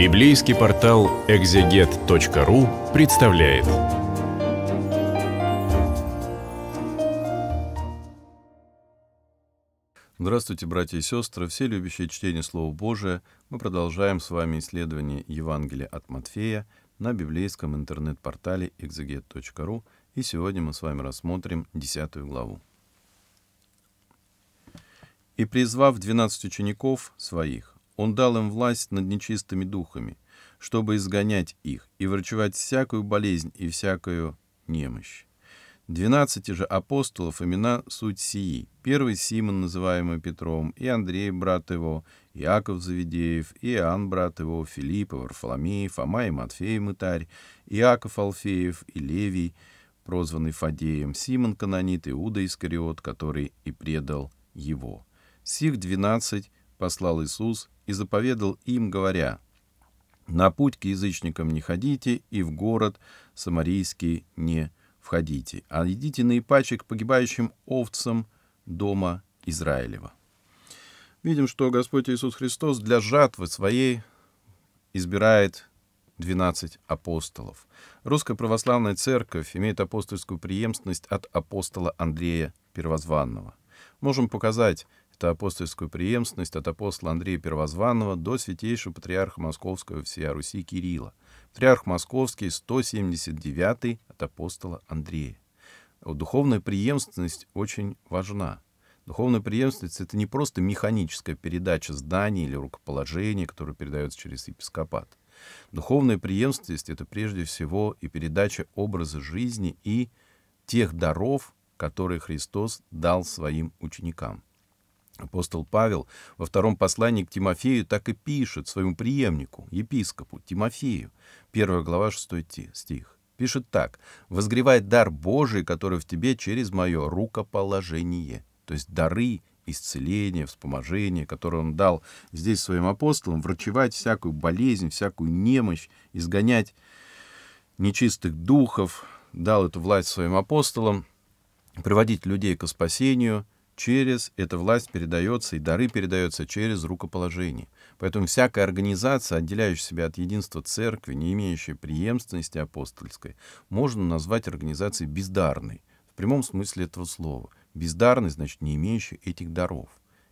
Библейский портал экзегет.ру представляет. Здравствуйте, братья и сестры, все любящие чтение Слова Божия. Мы продолжаем с вами исследование Евангелия от Матфея на библейском интернет-портале экзегет.ру, и сегодня мы с вами рассмотрим 10 главу. «И призвав двенадцать учеников своих, он дал им власть над нечистыми духами, чтобы изгонять их и врачевать всякую болезнь и всякую немощь. Двенадцати же апостолов имена суть сии. Первый Симон, называемый Петром, и Андрей, брат его, Иаков заведеев, и Иоанн, брат его, Филипп, Варфоломей, Фома и Матфей Мытарь, Иаков Алфеев и Левий, прозванный Фадеем, Симон Канонит, Иуда Искариот, который и предал его. Сих двенадцать послал Иисус и заповедал им, говоря, «На путь к язычникам не ходите, и в город самарийский не входите, а идите наипаче к погибающим овцам дома Израилева». Видим, что Господь Иисус Христос для жатвы своей избирает 12 апостолов. Русская православная церковь имеет апостольскую преемственность от апостола Андрея Первозванного. Можем показать, апостольскую преемственность от апостола Андрея Первозванного до святейшего патриарха Московского всея Руси Кирилла. Патриарх Московский 179 от апостола Андрея. Вот духовная преемственность очень важна. Духовная преемственность — это не просто механическая передача знаний или рукоположения, которое передается через епископат. Духовная преемственность — это прежде всего и передача образа жизни и тех даров, которые Христос дал своим ученикам. Апостол Павел во втором послании к Тимофею так и пишет своему преемнику, епископу Тимофею, 1 глава 6 стих. Пишет так, «Возгревает дар Божий, который в тебе через мое рукоположение». То есть дары, исцеление, вспоможение, которое он дал здесь своим апостолам, врачевать всякую болезнь, всякую немощь, изгонять нечистых духов, дал эту власть своим апостолам, приводить людей к спасению – через, эта власть передается, и дары передаются через рукоположение. Поэтому всякая организация, отделяющая себя от единства церкви, не имеющая преемственности апостольской, можно назвать организацией бездарной, в прямом смысле этого слова. Бездарной, значит, не имеющей этих даров.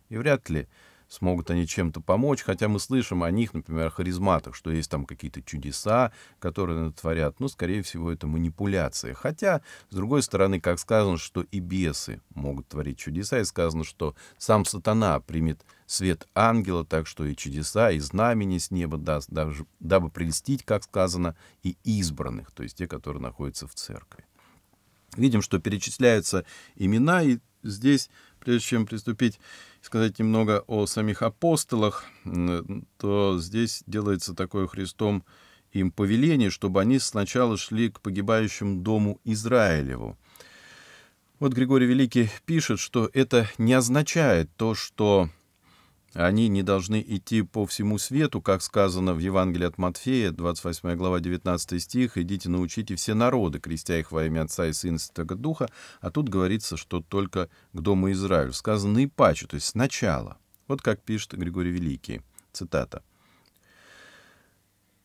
И вряд ли смогут они чем-то помочь, хотя мы слышим о них, например, о харизматах, что есть там какие-то чудеса, которые творят, но, скорее всего, это манипуляция. Хотя, с другой стороны, как сказано, что и бесы могут творить чудеса, и сказано, что сам сатана примет свет ангела, так что и чудеса, и знамени с неба даст, даже, дабы прельстить, как сказано, и избранных, то есть те, которые находятся в церкви. Видим, что перечисляются имена, и здесь Прежде чем приступить и сказать немного о самих апостолах, то здесь делается такое Христом им повеление, чтобы они сначала шли к погибающему дому Израилеву. Вот Григорий Великий пишет, что это не означает то, что они не должны идти по всему свету, как сказано в Евангелии от Матфея, 28 глава, 19 стих, «Идите, научите все народы, крестя их во имя Отца и Сына и Святого Духа». А тут говорится, что только к Дому Израилю. Сказано «и паче», то есть сначала. Вот как пишет Григорий Великий. Цитата.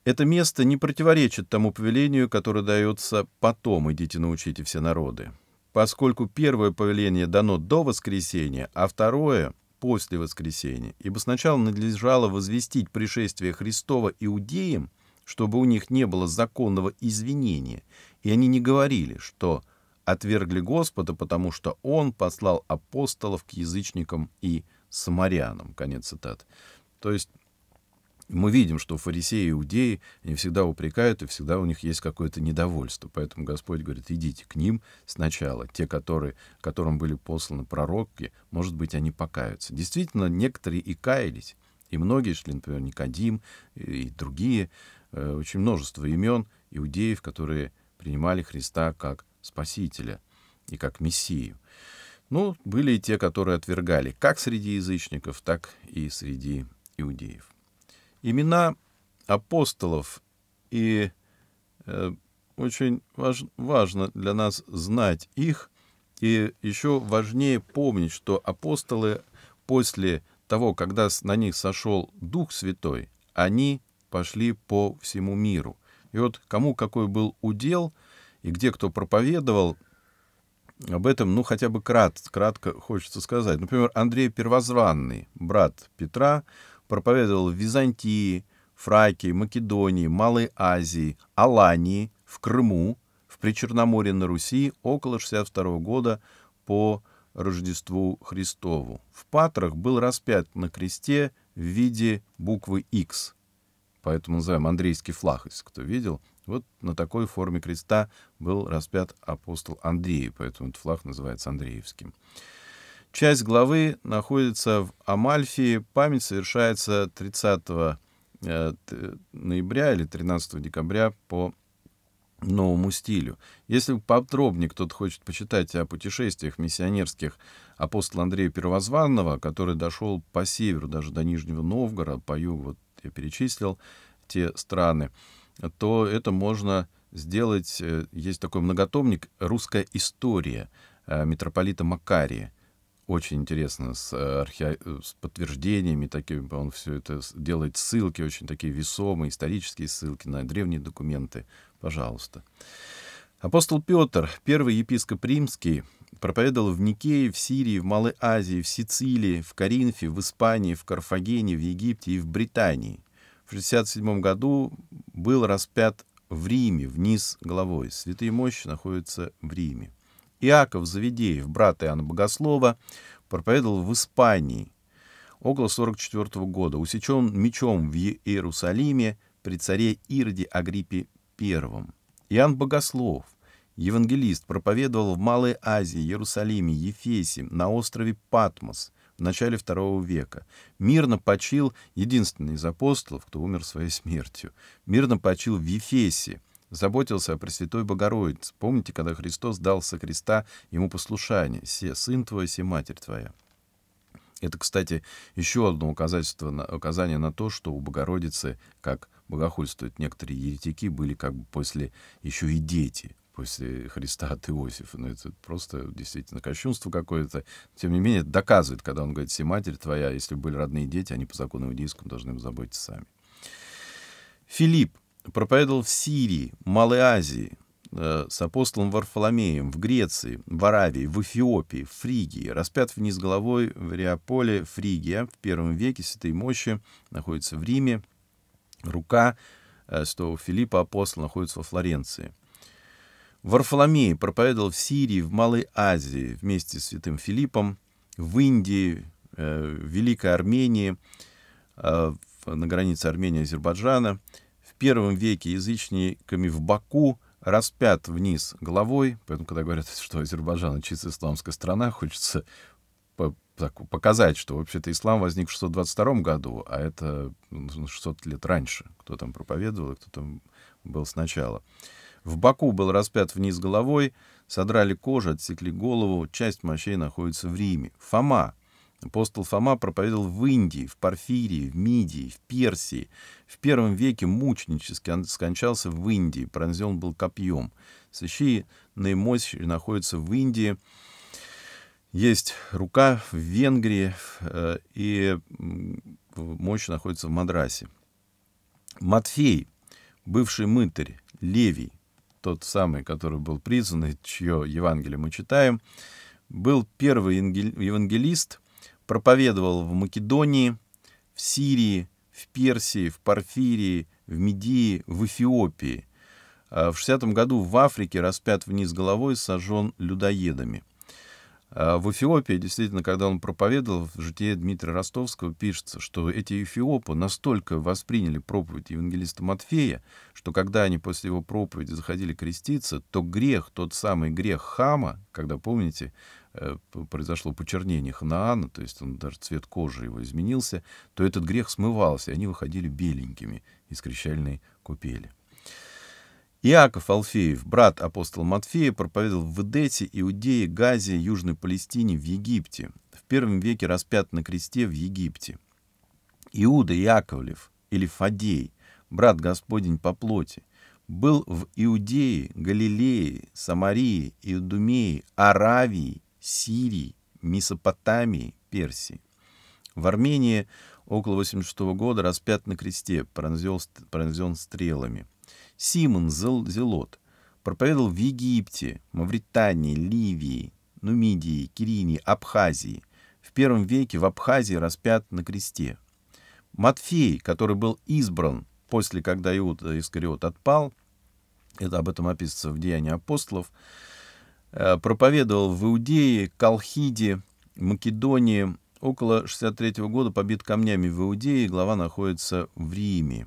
Это место не противоречит тому повелению, которое дается потом «идите, научите все народы». Поскольку первое повеление дано до воскресения, а второе — после воскресения, ибо сначала надлежало возвестить пришествие Христова иудеям, чтобы у них не было законного извинения, и они не говорили, что отвергли Господа, потому что Он послал апостолов к язычникам и самарянам». Конец цитаты. То есть мы видим, что фарисеи и иудеи, не всегда упрекают, и всегда у них есть какое-то недовольство. Поэтому Господь говорит, идите к ним сначала. Те, которые, которым были посланы пророки, может быть, они покаются. Действительно, некоторые и каялись. И многие шли, например, Никодим и другие, э, очень множество имен иудеев, которые принимали Христа как Спасителя и как Мессию. Ну, были и те, которые отвергали, как среди язычников, так и среди иудеев имена апостолов, и э, очень важ, важно для нас знать их, и еще важнее помнить, что апостолы после того, когда на них сошел Дух Святой, они пошли по всему миру. И вот кому какой был удел, и где кто проповедовал, об этом, ну, хотя бы крат, кратко хочется сказать. Например, Андрей Первозванный, брат Петра, проповедовал в Византии, Фракии, Македонии, Малой Азии, Алании, в Крыму, в Причерноморье на Руси около 62 года по Рождеству Христову. В Патрах был распят на кресте в виде буквы X. Поэтому называем Андрейский флаг, если кто видел. Вот на такой форме креста был распят апостол Андрей, поэтому этот флаг называется Андреевским. Часть главы находится в Амальфии. Память совершается 30 э, ноября или 13 декабря по новому стилю. Если подробнее кто-то хочет почитать о путешествиях миссионерских апостола Андрея Первозванного, который дошел по северу, даже до Нижнего Новгорода, по югу, вот я перечислил те страны, то это можно сделать. Э, есть такой многотомник «Русская история» э, митрополита Макария очень интересно с, э, архе... Э, с подтверждениями такими, он все это делает ссылки, очень такие весомые, исторические ссылки на древние документы. Пожалуйста. Апостол Петр, первый епископ римский, проповедовал в Никее, в Сирии, в Малой Азии, в Сицилии, в Каринфе в Испании, в Карфагене, в Египте и в Британии. В 67 году был распят в Риме, вниз головой. Святые мощи находятся в Риме. Иаков Завидеев, брат Иоанна Богослова, проповедовал в Испании около 44 года, усечен мечом в Иерусалиме при царе Ироде Агриппе I. Иоанн Богослов, евангелист, проповедовал в Малой Азии, Иерусалиме, Ефесе, на острове Патмос в начале II века. Мирно почил единственный из апостолов, кто умер своей смертью. Мирно почил в Ефесе – заботился о Пресвятой Богородице. Помните, когда Христос дал со креста ему послушание «Се сын твой, се матерь твоя». Это, кстати, еще одно указательство, указание на то, что у Богородицы, как богохульствуют некоторые еретики, были как бы после еще и дети после Христа от Иосифа. Но ну, это просто действительно кощунство какое-то. Тем не менее, доказывает, когда он говорит, «Все матерь твоя, если были родные дети, они по закону иудейскому должны заботиться сами». Филипп проповедовал в Сирии, Малой Азии, э, с апостолом Варфоломеем в Греции, в Аравии, в Эфиопии, в Фригии, распят вниз головой в Риаполе, Фригия, в первом веке святой мощи, находится в Риме, рука э, святого Филиппа апостола находится во Флоренции. Варфоломей проповедовал в Сирии, в Малой Азии вместе с святым Филиппом, в Индии, э, в Великой Армении, на границе Армении и Азербайджана – в первом веке язычниками в Баку распят вниз головой, поэтому, когда говорят, что Азербайджан чисто исламская страна, хочется показать, что вообще-то ислам возник в 622 году, а это 600 ну, лет раньше, кто там проповедовал кто там был сначала. В Баку был распят вниз головой, содрали кожу, отсекли голову, часть мощей находится в Риме. Фома, Апостол Фома проповедовал в Индии, в Порфирии, в Мидии, в Персии. В первом веке мученически он скончался в Индии, пронзен был копьем. Свящи наимощи находятся в Индии. Есть рука в Венгрии, э, и мощь находится в Мадрасе. Матфей, бывший мытарь, Левий, тот самый, который был призван, и чье Евангелие мы читаем, был первый евангелист – проповедовал в Македонии, в Сирии, в Персии, в Порфирии, в Медии, в Эфиопии. А в 60 году в Африке распят вниз головой, сожжен людоедами. А в Эфиопии, действительно, когда он проповедовал, в житии Дмитрия Ростовского пишется, что эти эфиопы настолько восприняли проповедь евангелиста Матфея, что когда они после его проповеди заходили креститься, то грех, тот самый грех хама, когда, помните, Э, произошло почернение Ханаана, то есть он, даже цвет кожи его изменился, то этот грех смывался, и они выходили беленькими из крещальной купели. Иаков Алфеев, брат апостола Матфея, проповедовал в Эдете, Иудее, Газе, Южной Палестине, в Египте. В первом веке распят на кресте в Египте. Иуда Яковлев или Фадей, брат Господень по плоти, был в Иудее, Галилее, Самарии, Иудумее, Аравии, Сирии, Месопотамии, Персии. В Армении около 86 года распят на кресте, пронзен, пронзен стрелами. Симон Зелот проповедовал в Египте, Мавритании, Ливии, Нумидии, Кирине, Абхазии. В первом веке в Абхазии распят на кресте. Матфей, который был избран после, когда Иуд Искариот отпал, это об этом описывается в Деянии апостолов, Э, проповедовал в Иудее, Калхиде, Македонии. Около 63 -го года побит камнями в Иудее, глава находится в Риме.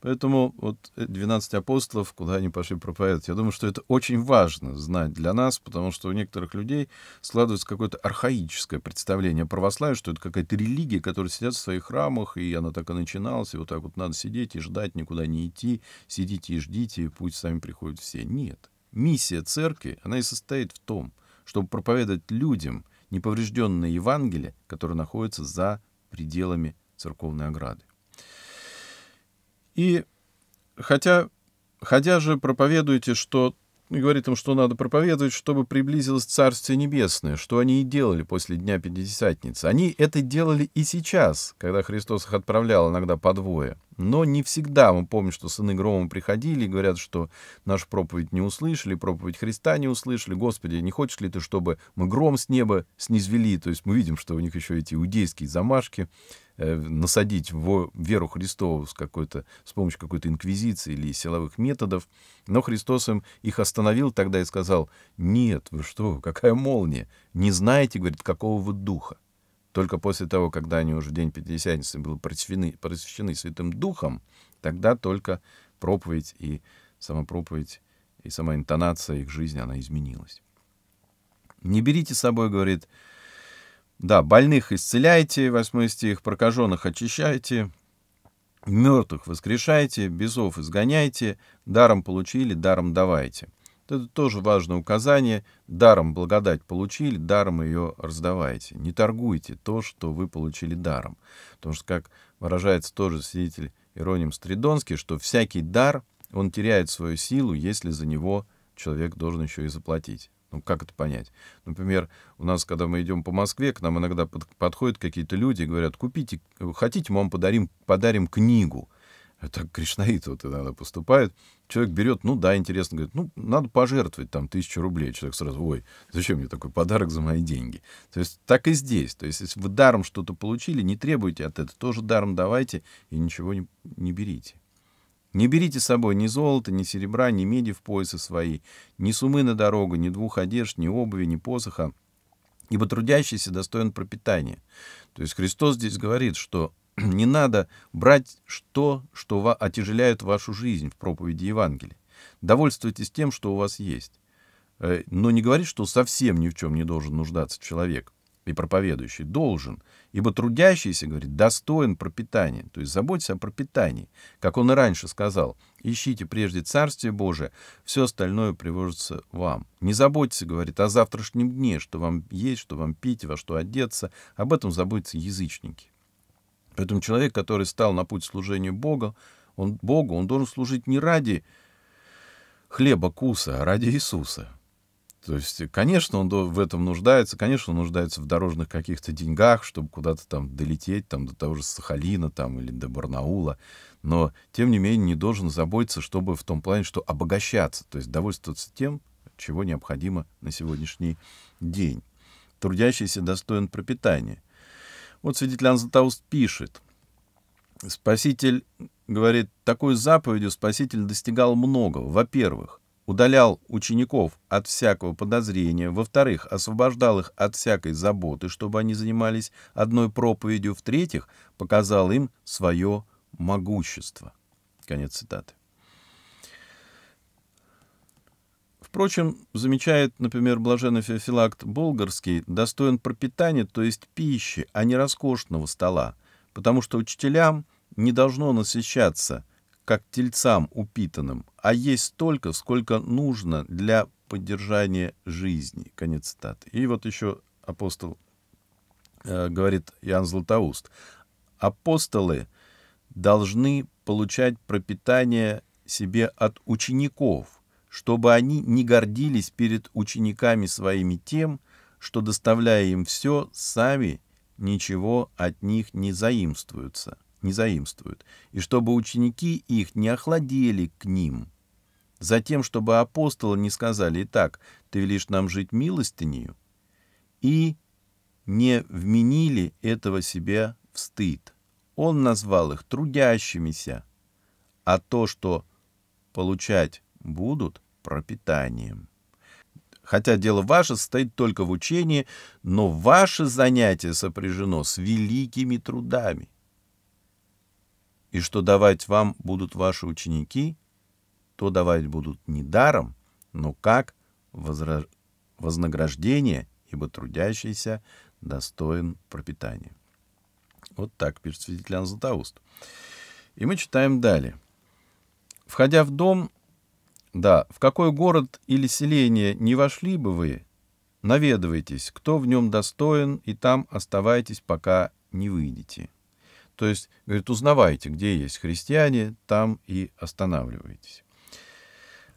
Поэтому вот 12 э, апостолов, куда они пошли проповедовать, я думаю, что это очень важно знать для нас, потому что у некоторых людей складывается какое-то архаическое представление о православии, что это какая-то религия, которая сидят в своих храмах, и она так и начиналась, и вот так вот надо сидеть и ждать, никуда не идти, сидите и ждите, и пусть сами приходят все. Нет. Миссия церкви, она и состоит в том, чтобы проповедовать людям неповрежденное Евангелие, которое находится за пределами церковной ограды. И хотя, хотя же проповедуете, что и говорит им, что надо проповедовать, чтобы приблизилось Царствие Небесное, что они и делали после Дня Пятидесятницы. Они это делали и сейчас, когда Христос их отправлял иногда по двое. Но не всегда. Мы помним, что сыны грома приходили и говорят, что нашу проповедь не услышали, проповедь Христа не услышали. Господи, не хочешь ли ты, чтобы мы гром с неба снизвели? То есть мы видим, что у них еще эти иудейские замашки Э, насадить в веру Христову с, какой-то, с помощью какой-то инквизиции или силовых методов. Но Христос им их остановил тогда и сказал, «Нет, вы что, какая молния? Не знаете, — говорит, — какого вы духа?» Только после того, когда они уже день Пятидесятницы были просвещены, просвещены Святым Духом, тогда только проповедь и сама проповедь и сама интонация их жизни, она изменилась. «Не берите с собой, — говорит, — да, больных исцеляйте, 8 стих, прокаженных очищайте, мертвых воскрешайте, безов изгоняйте, даром получили, даром давайте. Это тоже важное указание. Даром благодать получили, даром ее раздавайте. Не торгуйте то, что вы получили даром. Потому что, как выражается тоже свидетель Ироним Стридонский, что всякий дар, он теряет свою силу, если за него человек должен еще и заплатить. Ну, как это понять? Например, у нас, когда мы идем по Москве, к нам иногда под, подходят какие-то люди и говорят, купите, хотите, мы вам подарим, подарим книгу. Так кришнаиты вот иногда поступают. Человек берет, ну да, интересно, говорит, ну, надо пожертвовать там тысячу рублей. Человек сразу, ой, зачем мне такой подарок за мои деньги? То есть так и здесь. То есть если вы даром что-то получили, не требуйте от этого. Тоже даром давайте и ничего не, не берите. Не берите с собой ни золота, ни серебра, ни меди в поясы свои, ни сумы на дорогу, ни двух одежд, ни обуви, ни посоха, ибо трудящийся достоин пропитания. То есть Христос здесь говорит, что не надо брать то, что отяжеляет вашу жизнь в проповеди Евангелия. Довольствуйтесь тем, что у вас есть. Э, но не говорит, что совсем ни в чем не должен нуждаться человек и проповедующий должен, ибо трудящийся, говорит, достоин пропитания, то есть заботься о пропитании. Как он и раньше сказал, ищите прежде Царствие Божие, все остальное привожится вам. Не заботьтесь, говорит, о завтрашнем дне, что вам есть, что вам пить, во что одеться, об этом заботятся язычники. Поэтому человек, который стал на путь служения Бога, он, Богу, он должен служить не ради хлеба куса, а ради Иисуса. То есть, э, конечно, он в этом нуждается, конечно, он нуждается в дорожных каких-то деньгах, чтобы куда-то там долететь, там, до того же Сахалина там, или до Барнаула, но, тем не менее, не должен заботиться, чтобы в том плане, что обогащаться, то есть довольствоваться тем, чего необходимо на сегодняшний день. Трудящийся достоин пропитания. Вот свидетель Златоуст пишет, Спаситель, говорит, такой заповедью Спаситель достигал многого. Во-первых, удалял учеников от всякого подозрения, во-вторых, освобождал их от всякой заботы, чтобы они занимались одной проповедью, в-третьих, показал им свое могущество. Конец цитаты. Впрочем, замечает, например, блаженный Феофилакт Болгарский, достоин пропитания, то есть пищи, а не роскошного стола, потому что учителям не должно насыщаться – как тельцам упитанным, а есть столько, сколько нужно для поддержания жизни». Конец цитаты. И вот еще апостол э, говорит Иоанн Златоуст. «Апостолы должны получать пропитание себе от учеников, чтобы они не гордились перед учениками своими тем, что, доставляя им все, сами ничего от них не заимствуются» не заимствуют, и чтобы ученики их не охладели к ним. Затем, чтобы апостолы не сказали и так, ты велишь нам жить милостынею, и не вменили этого себе в стыд. Он назвал их трудящимися, а то, что получать будут, пропитанием. Хотя дело ваше стоит только в учении, но ваше занятие сопряжено с великими трудами и что давать вам будут ваши ученики, то давать будут не даром, но как возра... вознаграждение, ибо трудящийся достоин пропитания. Вот так пишет свидетель Златоуст. И мы читаем далее. «Входя в дом, да, в какой город или селение не вошли бы вы, наведывайтесь, кто в нем достоин, и там оставайтесь, пока не выйдете». То есть, говорит, узнавайте, где есть христиане, там и останавливайтесь.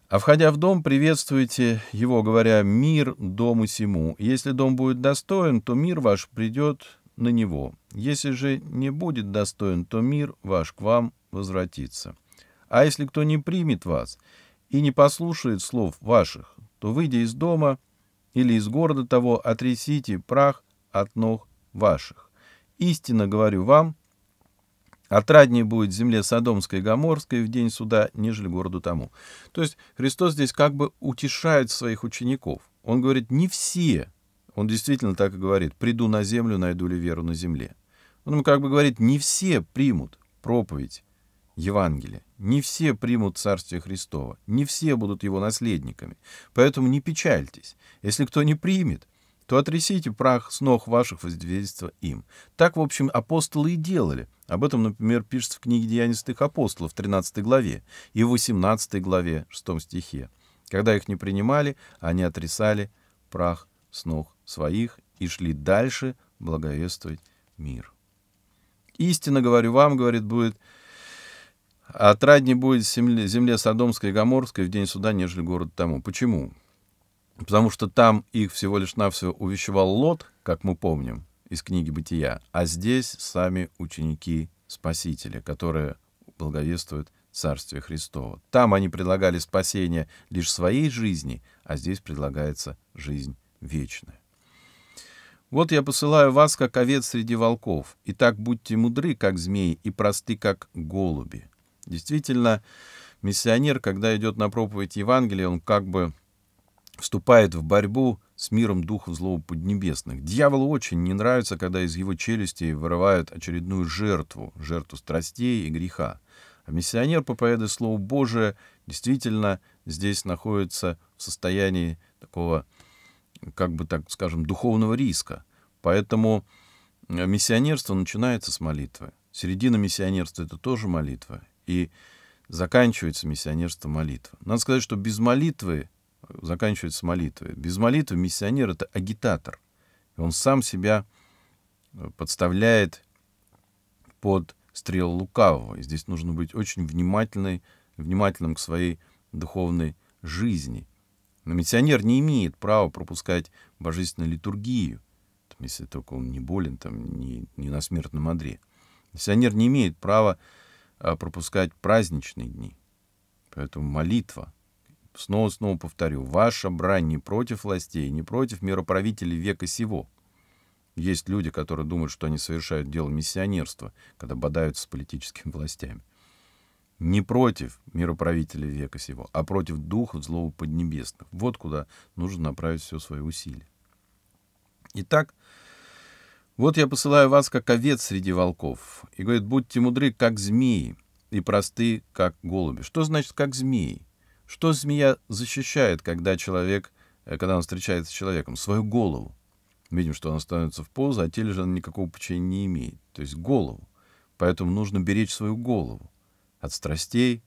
А входя в дом, приветствуйте его, говоря «мир дому сему». Если дом будет достоин, то мир ваш придет на него. Если же не будет достоин, то мир ваш к вам возвратится. А если кто не примет вас и не послушает слов ваших, то, выйдя из дома или из города того, отрисите прах от ног ваших. Истинно говорю вам, Отраднее будет земле Содомской и Гоморской в день суда, нежели городу тому. То есть Христос здесь как бы утешает своих учеников. Он говорит, не все, он действительно так и говорит, приду на землю, найду ли веру на земле. Он как бы говорит, не все примут проповедь Евангелия, не все примут Царствие Христова, не все будут его наследниками. Поэтому не печальтесь. Если кто не примет, то отрисите прах с ног ваших воздействия им. Так, в общем, апостолы и делали. Об этом, например, пишется в книге «Деяния святых апостолов» в 13 главе и в 18 главе 6 стихе. Когда их не принимали, они отрисали прах с ног своих и шли дальше благовествовать мир. «Истинно, говорю вам, — говорит, — будет, отрадней будет земле, земле Содомской и Гоморской в день суда, нежели город тому». Почему? потому что там их всего лишь навсего увещевал Лот, как мы помним из книги «Бытия», а здесь сами ученики Спасителя, которые благовествуют Царствие Христово. Там они предлагали спасение лишь своей жизни, а здесь предлагается жизнь вечная. Вот я посылаю вас, как овец среди волков, и так будьте мудры, как змеи, и просты, как голуби. Действительно, миссионер, когда идет на проповедь Евангелия, он как бы вступает в борьбу с миром духов злого поднебесных Дьяволу очень не нравится, когда из его челюстей вырывают очередную жертву, жертву страстей и греха. А миссионер, проповедуя Слово Божие, действительно здесь находится в состоянии такого, как бы так скажем, духовного риска. Поэтому э, миссионерство начинается с молитвы. Середина миссионерства — это тоже молитва. И заканчивается миссионерство молитва. Надо сказать, что без молитвы заканчивается молитвой. Без молитвы миссионер — это агитатор. Он сам себя э, подставляет под стрел лукавого. И здесь нужно быть очень внимательной, внимательным к своей духовной жизни. Но миссионер не имеет права пропускать божественную литургию, там, если только он не болен, там, не, не на смертном одре. Миссионер не имеет права а, пропускать праздничные дни. Поэтому молитва — снова-снова повторю, ваша брань не против властей, не против мироправителей века сего. Есть люди, которые думают, что они совершают дело миссионерства, когда бодаются с политическими властями. Не против мироправителей века сего, а против духов злого поднебесных. Вот куда нужно направить все свои усилия. Итак, вот я посылаю вас, как овец среди волков. И говорит, будьте мудры, как змеи, и просты, как голуби. Что значит, как змеи? Что змея защищает, когда человек, э, когда он встречается с человеком? Свою голову. видим, что она становится в позу, а теле же она никакого почения не имеет. То есть голову. Поэтому нужно беречь свою голову от страстей,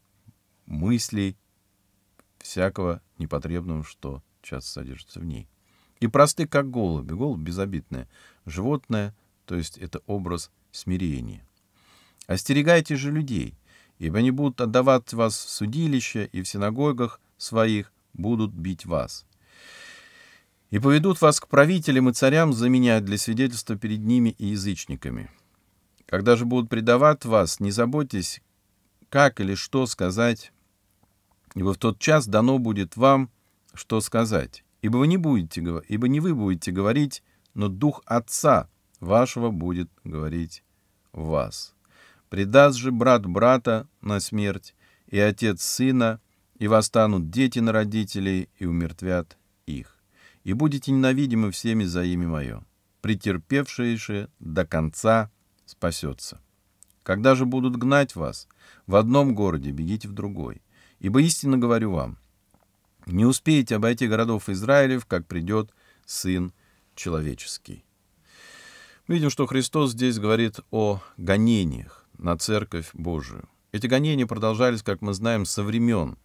мыслей, всякого непотребного, что часто содержится в ней. И просты, как голуби. Голубь безобидное. Животное, то есть это образ смирения. Остерегайте же людей, ибо они будут отдавать вас в судилище и в синагогах своих будут бить вас. И поведут вас к правителям и царям за меня для свидетельства перед ними и язычниками. Когда же будут предавать вас, не заботьтесь, как или что сказать, ибо в тот час дано будет вам, что сказать, ибо вы не будете, ибо не вы будете говорить, но Дух Отца вашего будет говорить в вас». Предаст же брат брата на смерть, и отец сына, и восстанут дети на родителей, и умертвят их. И будете ненавидимы всеми за имя мое. Претерпевшие же до конца спасется. Когда же будут гнать вас, в одном городе бегите в другой. Ибо истинно говорю вам, не успеете обойти городов Израилев, как придет Сын Человеческий. Мы видим, что Христос здесь говорит о гонениях на Церковь Божию. Эти гонения продолжались, как мы знаем, со времен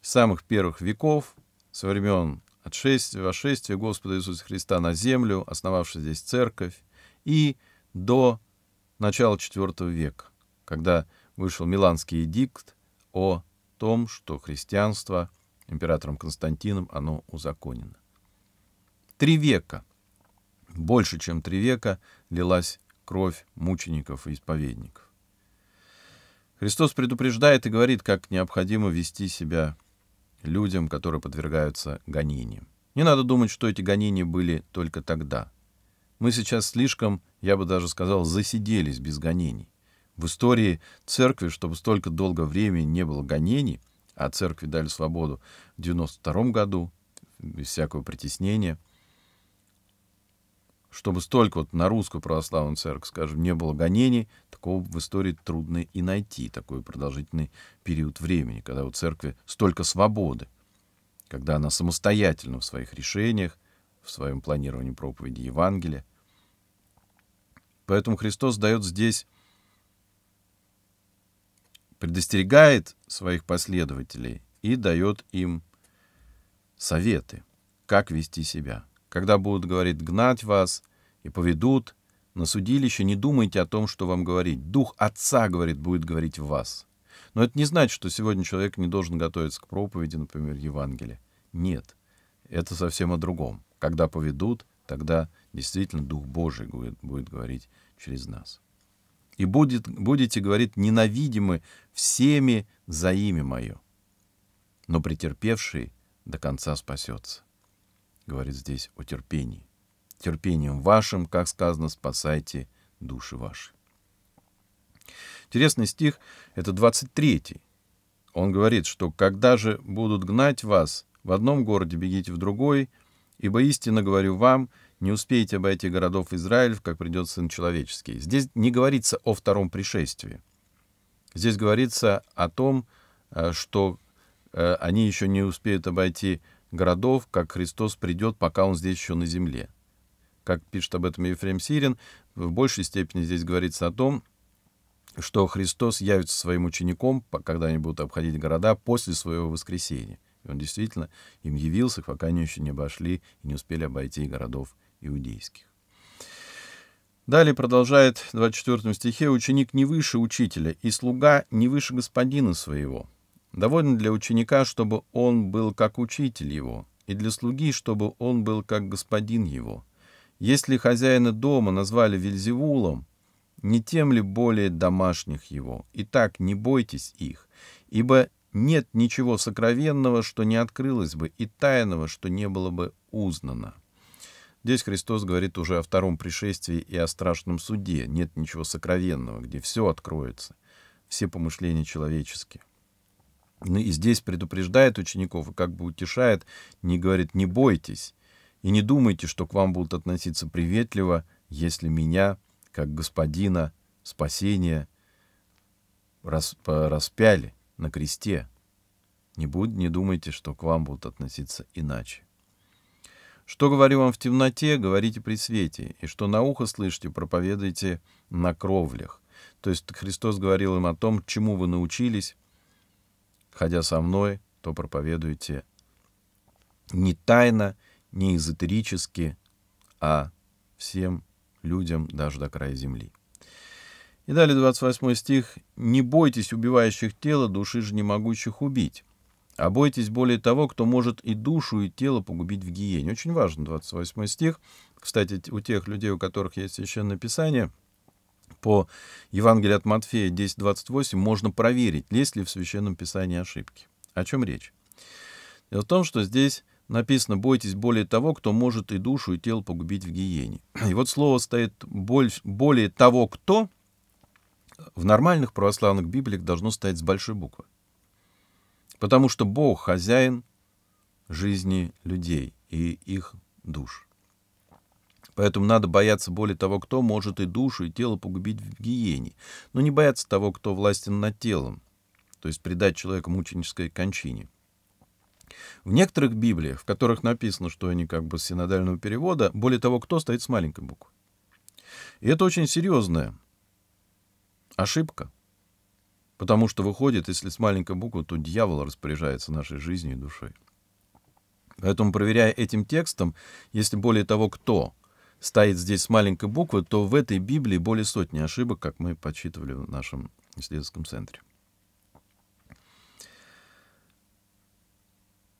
самых первых веков, со времен отшествия, восшествия Господа Иисуса Христа на землю, основавшей здесь церковь, и до начала IV века, когда вышел Миланский эдикт о том, что христианство императором Константином оно узаконено. Три века, больше чем три века, лилась кровь мучеников и исповедников. Христос предупреждает и говорит, как необходимо вести себя людям, которые подвергаются гонениям. Не надо думать, что эти гонения были только тогда. Мы сейчас слишком, я бы даже сказал, засиделись без гонений. В истории церкви, чтобы столько долго времени не было гонений, а церкви дали свободу в 92 году, без всякого притеснения – чтобы столько вот на русскую православную церковь, скажем, не было гонений, такого в истории трудно и найти, такой продолжительный период времени, когда у церкви столько свободы, когда она самостоятельна в своих решениях, в своем планировании проповеди Евангелия. Поэтому Христос дает здесь, предостерегает своих последователей и дает им советы, как вести себя – когда будут, говорит, гнать вас и поведут на судилище, не думайте о том, что вам говорить. Дух Отца, говорит, будет говорить в вас. Но это не значит, что сегодня человек не должен готовиться к проповеди, например, Евангелия. Нет, это совсем о другом. Когда поведут, тогда действительно Дух Божий будет, будет говорить через нас. И будет, будете, говорит, ненавидимы всеми за имя мое. Но претерпевший до конца спасется говорит здесь о терпении. Терпением вашим, как сказано, спасайте души ваши. Интересный стих, это 23. Он говорит, что «когда же будут гнать вас, в одном городе бегите в другой, ибо истинно говорю вам, не успеете обойти городов Израиль, как придет Сын Человеческий». Здесь не говорится о втором пришествии. Здесь говорится о том, э, что э, они еще не успеют обойти городов, как Христос придет, пока он здесь еще на земле. Как пишет об этом Ефрем Сирин, в большей степени здесь говорится о том, что Христос явится своим учеником, когда они будут обходить города, после своего воскресения. И он действительно им явился, пока они еще не обошли и не успели обойти городов иудейских. Далее продолжает в 24 стихе «Ученик не выше учителя, и слуга не выше господина своего». Довольно для ученика, чтобы он был как учитель его, и для слуги, чтобы он был как господин его. Если хозяина дома назвали Вильзевулом, не тем ли более домашних его? Итак, не бойтесь их, ибо нет ничего сокровенного, что не открылось бы, и тайного, что не было бы узнано. Здесь Христос говорит уже о втором пришествии и о страшном суде. Нет ничего сокровенного, где все откроется, все помышления человеческие. Ну И здесь предупреждает учеников и как бы утешает, не говорит, не бойтесь и не думайте, что к вам будут относиться приветливо, если меня, как господина, спасения распяли на кресте. Не, будь, не думайте, что к вам будут относиться иначе. Что говорю вам в темноте, говорите при свете, и что на ухо слышите, проповедуйте на кровлях. То есть Христос говорил им о том, чему вы научились, Ходя со мной, то проповедуйте не тайно, не эзотерически, а всем людям даже до края земли. И далее 28 стих. «Не бойтесь убивающих тело, души же не могущих убить, а бойтесь более того, кто может и душу, и тело погубить в гиене». Очень важно 28 стих. Кстати, у тех людей, у которых есть священное писание – по Евангелию от Матфея 10.28 можно проверить, есть ли в Священном Писании ошибки. О чем речь? Дело в том, что здесь написано «бойтесь более того, кто может и душу, и тело погубить в гиене». И вот слово стоит «более того, кто» в нормальных православных Библиях должно стоять с большой буквы. Потому что Бог хозяин жизни людей и их душ. Поэтому надо бояться более того, кто может и душу, и тело погубить в гиене, но не бояться того, кто властен над телом, то есть предать человека мученической кончине. В некоторых Библиях, в которых написано, что они как бы с синодального перевода, более того, кто стоит с маленькой буквы. И это очень серьезная ошибка, потому что выходит, если с маленькой буквы, то дьявол распоряжается нашей жизнью и душой. Поэтому, проверяя этим текстом, если более того, кто стоит здесь с маленькой буквы, то в этой Библии более сотни ошибок, как мы подсчитывали в нашем исследовательском центре.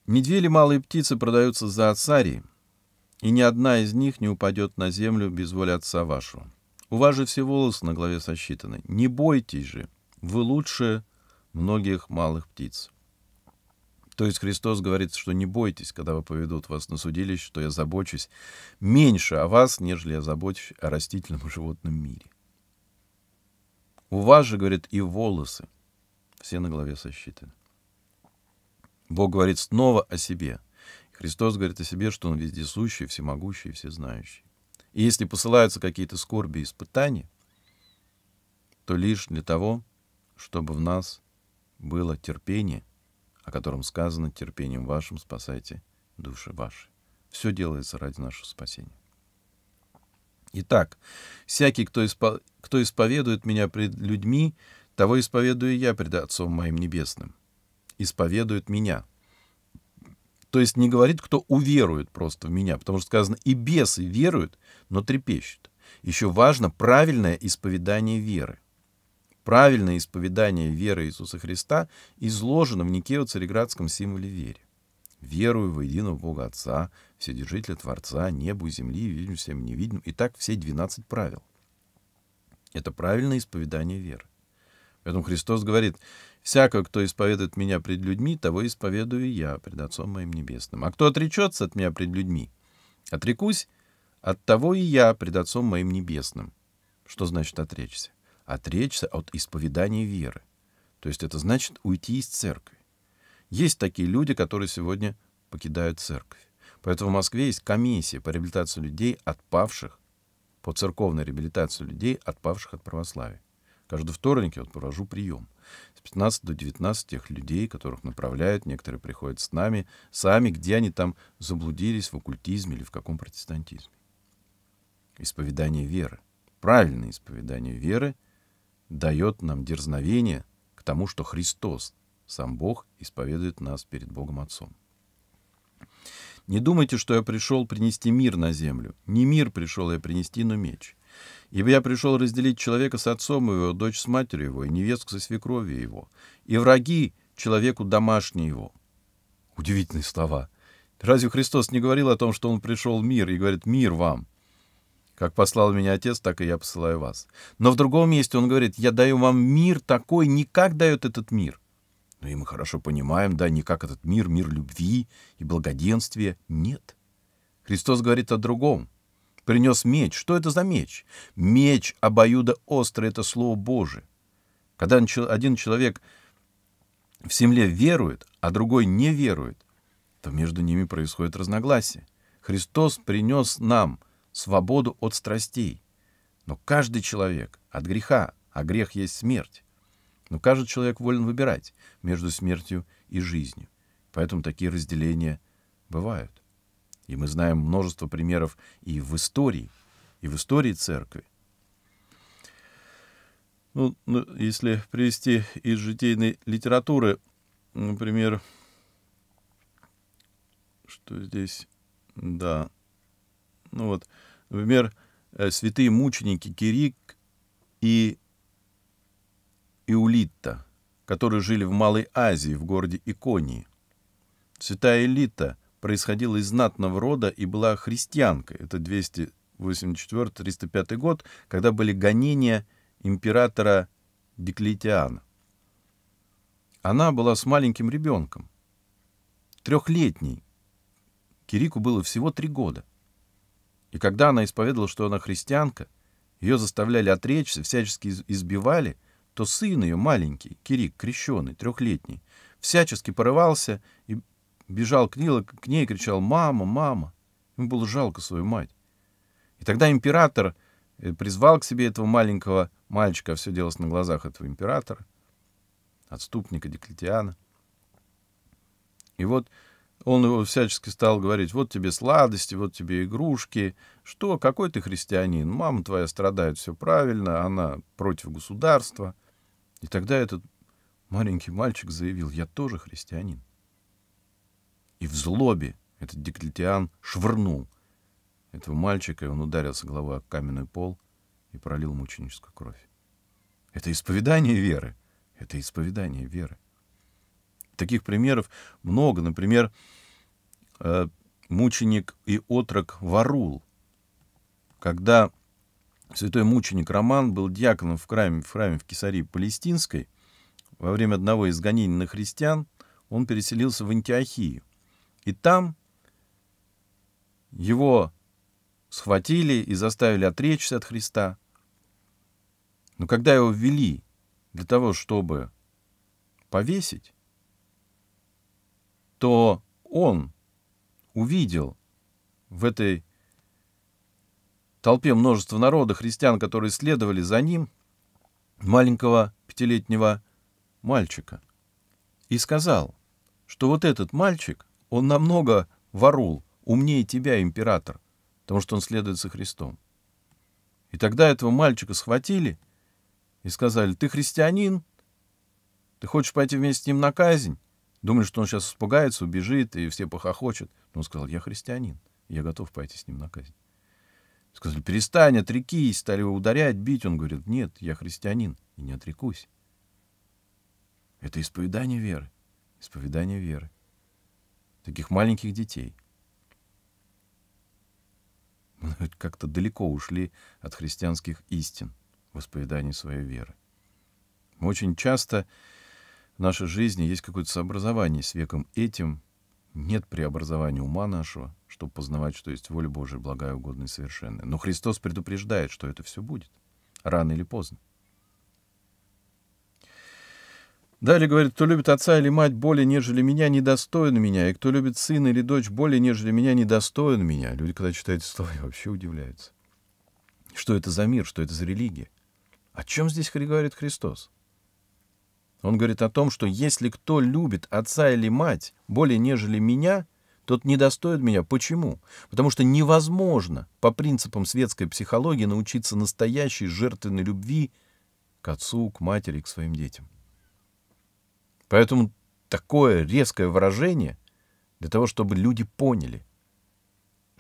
Не малые птицы продаются за отцарии, и ни одна из них не упадет на землю без воли отца вашего. У вас же все волосы на голове сосчитаны. Не бойтесь же, вы лучше многих малых птиц. То есть Христос говорит, что не бойтесь, когда вы поведут вас на судилище, что я забочусь меньше о вас, нежели я забочусь о растительном и животном мире. У вас же, говорит, и волосы все на голове сосчитаны. Бог говорит снова о себе. Христос говорит о себе, что Он вездесущий, всемогущий, всезнающий. И если посылаются какие-то скорби и испытания, то лишь для того, чтобы в нас было терпение – о котором сказано «терпением вашим спасайте души ваши». Все делается ради нашего спасения. Итак, всякий, кто, испо... кто исповедует меня пред людьми, того исповедую я пред Отцом моим Небесным. Исповедует меня. То есть не говорит, кто уверует просто в меня, потому что сказано, и бесы веруют, но трепещут. Еще важно правильное исповедание веры. Правильное исповедание веры Иисуса Христа изложено в Никео-Цареградском символе веры: «Верую в единого Бога Отца, Вседержителя Творца, небу и земли, видим всем невидим». И так все 12 правил. Это правильное исповедание веры. Поэтому Христос говорит, «Всяко, кто исповедует меня пред людьми, того исповедую я пред Отцом моим небесным. А кто отречется от меня пред людьми, отрекусь от того и я пред Отцом моим небесным». Что значит отречься? отречься от исповедания веры. То есть это значит уйти из церкви. Есть такие люди, которые сегодня покидают церковь. Поэтому в Москве есть комиссия по реабилитации людей, отпавших, по церковной реабилитации людей, отпавших от православия. Каждый вторник я вот провожу прием. С 15 до 19 тех людей, которых направляют, некоторые приходят с нами, сами, где они там заблудились, в оккультизме или в каком протестантизме. Исповедание веры. Правильное исповедание веры — дает нам дерзновение к тому, что Христос, сам Бог, исповедует нас перед Богом Отцом. Не думайте, что я пришел принести мир на землю. Не мир пришел я принести, но меч. Ибо я пришел разделить человека с отцом его, дочь с матерью его, и невестку со свекровью его, и враги человеку домашние его». Удивительные слова. Разве Христос не говорил о том, что Он пришел в мир, и говорит «мир вам»? Как послал меня Отец, так и я посылаю вас. Но в другом месте он говорит, я даю вам мир такой, не как дает этот мир. Ну и мы хорошо понимаем, да, не как этот мир, мир любви и благоденствия. Нет. Христос говорит о другом. Принес меч. Что это за меч? Меч обоюдо острый — это Слово Божие. Когда один человек в земле верует, а другой не верует, то между ними происходит разногласие. Христос принес нам — свободу от страстей. Но каждый человек от греха, а грех есть смерть. Но каждый человек волен выбирать между смертью и жизнью. Поэтому такие разделения бывают. И мы знаем множество примеров и в истории, и в истории церкви. Ну, ну если привести из житейной литературы, например, что здесь, да, ну вот, например, э, святые мученики Кирик и Иулитта, которые жили в Малой Азии, в городе Иконии. Святая Элита происходила из знатного рода и была христианкой. Это 284-305 год, когда были гонения императора Диклетиана. Она была с маленьким ребенком, трехлетней. Кирику было всего три года. И когда она исповедовала, что она христианка, ее заставляли отречься, всячески избивали, то сын ее, маленький, Кирик, крещенный, трехлетний, всячески порывался и бежал к ней, к ней и кричал «Мама, мама!». Ему было жалко свою мать. И тогда император э, призвал к себе этого маленького мальчика, а все делалось на глазах этого императора, отступника Деклетиана. И вот он его всячески стал говорить, вот тебе сладости, вот тебе игрушки. Что, какой ты христианин? Мама твоя страдает, все правильно, она против государства. И тогда этот маленький мальчик заявил, я тоже христианин. И в злобе этот деклетиан швырнул этого мальчика, и он ударился головой о каменный пол и пролил мученическую кровь. Это исповедание веры. Это исповедание веры. Таких примеров много. Например, э, мученик и отрок Варул. Когда святой мученик Роман был диаконом в храме в, храме в Кесарии Палестинской, во время одного из гонений на христиан он переселился в Антиохию. И там его схватили и заставили отречься от Христа. Но когда его ввели для того, чтобы повесить, то он увидел в этой толпе множества народа, христиан, которые следовали за ним, маленького пятилетнего мальчика. И сказал, что вот этот мальчик, он намного ворул, умнее тебя, император, потому что он следует за Христом. И тогда этого мальчика схватили и сказали, ты христианин, ты хочешь пойти вместе с ним на казнь? Думали, что он сейчас испугается, убежит, и все похохочут. Но он сказал, я христианин, я готов пойти с ним на казнь. Сказали, перестань, отрекись, стали его ударять, бить. Он говорит, нет, я христианин, и не отрекусь. Это исповедание веры, исповедание веры. Таких маленьких детей. Мы как-то далеко ушли от христианских истин в исповедании своей веры. Мы очень часто нашей жизни есть какое-то сообразование с веком этим. Нет преобразования ума нашего, чтобы познавать, что есть воля Божия, благая, угодная и совершенная. Но Христос предупреждает, что это все будет, рано или поздно. Далее говорит, кто любит отца или мать более, нежели меня, недостоин меня, и кто любит сына или дочь более, нежели меня, недостоин меня. Люди, когда читают эти слова, вообще удивляются. Что это за мир, что это за религия? О чем здесь говорит Христос? Он говорит о том, что если кто любит отца или мать более нежели меня, тот не достоин меня. Почему? Потому что невозможно по принципам светской психологии научиться настоящей жертвенной любви к отцу, к матери, к своим детям. Поэтому такое резкое выражение для того, чтобы люди поняли –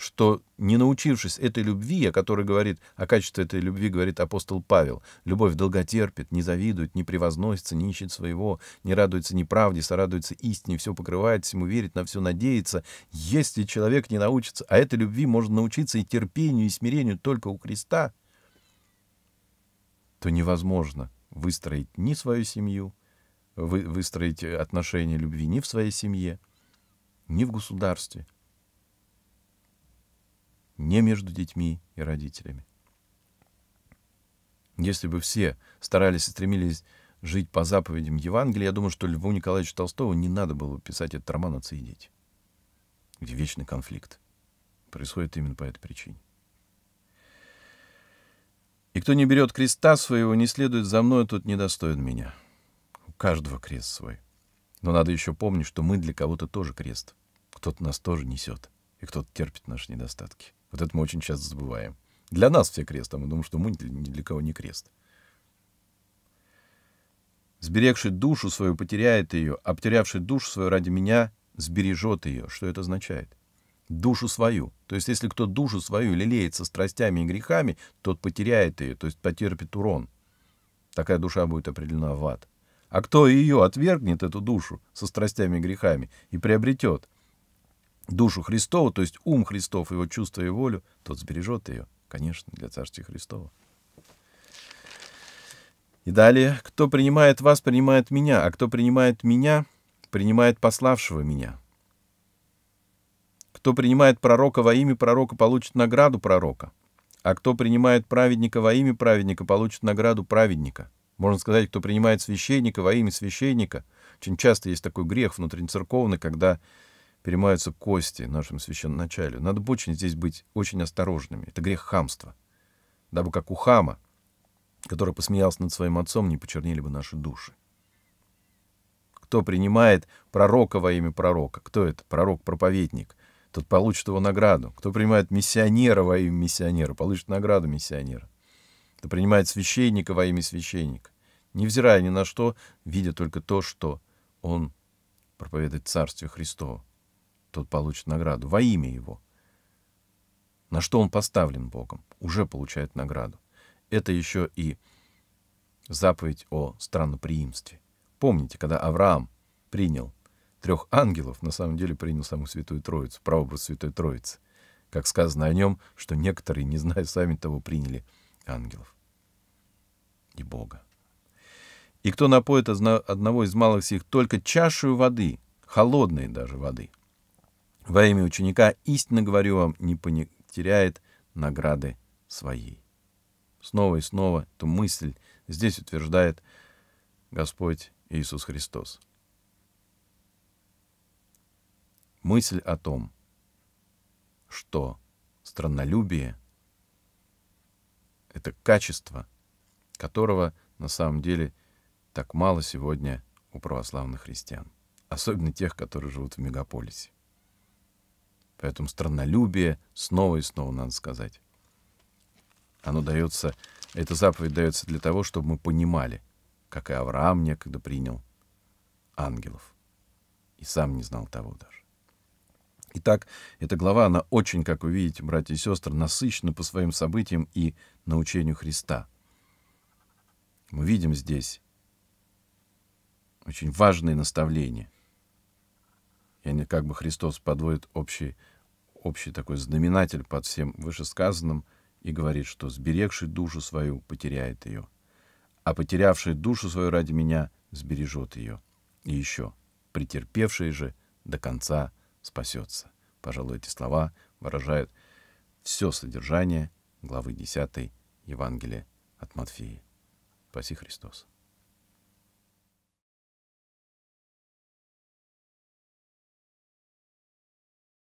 что не научившись этой любви, о которой говорит, о качестве этой любви говорит апостол Павел, любовь долготерпит, не завидует, не превозносится, не ищет своего, не радуется неправде, сорадуется истине, все покрывает, всему верит, на все надеется. Если человек не научится, а этой любви можно научиться и терпению, и смирению только у Христа, то невозможно выстроить ни свою семью, выстроить э, отношения любви ни в своей семье, ни в государстве, не между детьми и родителями. Если бы все старались и стремились жить по заповедям Евангелия, я думаю, что Льву Николаевичу Толстого не надо было писать этот роман «Отцы и дети», где вечный конфликт происходит именно по этой причине. «И кто не берет креста своего, не следует за мной, тот не достоин меня». У каждого крест свой. Но надо еще помнить, что мы для кого-то тоже крест. Кто-то нас тоже несет, и кто-то терпит наши недостатки. — вот это мы очень часто забываем. Для нас все крест, а мы думаем, что мы ни для кого не крест. Сберегший душу свою потеряет ее, а потерявший душу свою ради меня сбережет ее. Что это означает? Душу свою. То есть, если кто душу свою лелеет со страстями и грехами, тот потеряет ее, то есть потерпит урон. Такая душа будет определена в ад. А кто ее отвергнет, эту душу, со страстями и грехами, и приобретет, душу Христову, то есть ум Христов, его чувство и волю, тот сбережет ее, конечно, для Царствия Христова. И далее, кто принимает вас, принимает меня, а кто принимает меня, принимает пославшего меня. Кто принимает пророка во имя пророка, получит награду пророка. А кто принимает праведника во имя праведника, получит награду праведника. Можно сказать, кто принимает священника во имя священника. Очень часто есть такой грех внутрицерковный, когда перемаются кости нашим священноначалию. Надо бы очень здесь быть очень осторожными. Это грех хамства. Дабы как у хама, который посмеялся над своим отцом, не почернели бы наши души. Кто принимает пророка во имя пророка? Кто это? Пророк-проповедник. Тот получит его награду. Кто принимает миссионера во имя миссионера, получит награду миссионера. Кто принимает священника во имя священника. Невзирая ни на что, видя только то, что он проповедует Царствие Христово тот получит награду. Во имя Его. На что он поставлен Богом, уже получает награду. Это еще и заповедь о странноприимстве. Помните, когда Авраам принял трех ангелов, на самом деле принял саму Святую Троицу, прообраз Святой Троицы. Как сказано о нем, что некоторые, не зная сами того, приняли ангелов и Бога. И кто напоит одного из малых сих только чашу воды, холодной даже воды — во имя ученика истинно говорю вам, не потеряет награды своей. Снова и снова эту мысль здесь утверждает Господь Иисус Христос. Мысль о том, что страннолюбие — это качество, которого на самом деле так мало сегодня у православных христиан, особенно тех, которые живут в мегаполисе. Поэтому страннолюбие снова и снова надо сказать. Оно дается, эта заповедь дается для того, чтобы мы понимали, как и Авраам некогда принял ангелов. И сам не знал того даже. Итак, эта глава, она очень, как вы видите, братья и сестры, насыщена по своим событиям и научению Христа. Мы видим здесь очень важные наставления. И они, как бы Христос подводит общий общий такой знаменатель под всем вышесказанным и говорит, что сберегший душу свою потеряет ее, а потерявший душу свою ради меня сбережет ее. И еще, претерпевший же до конца спасется. Пожалуй, эти слова выражают все содержание главы 10 Евангелия от Матфея. Спаси Христос.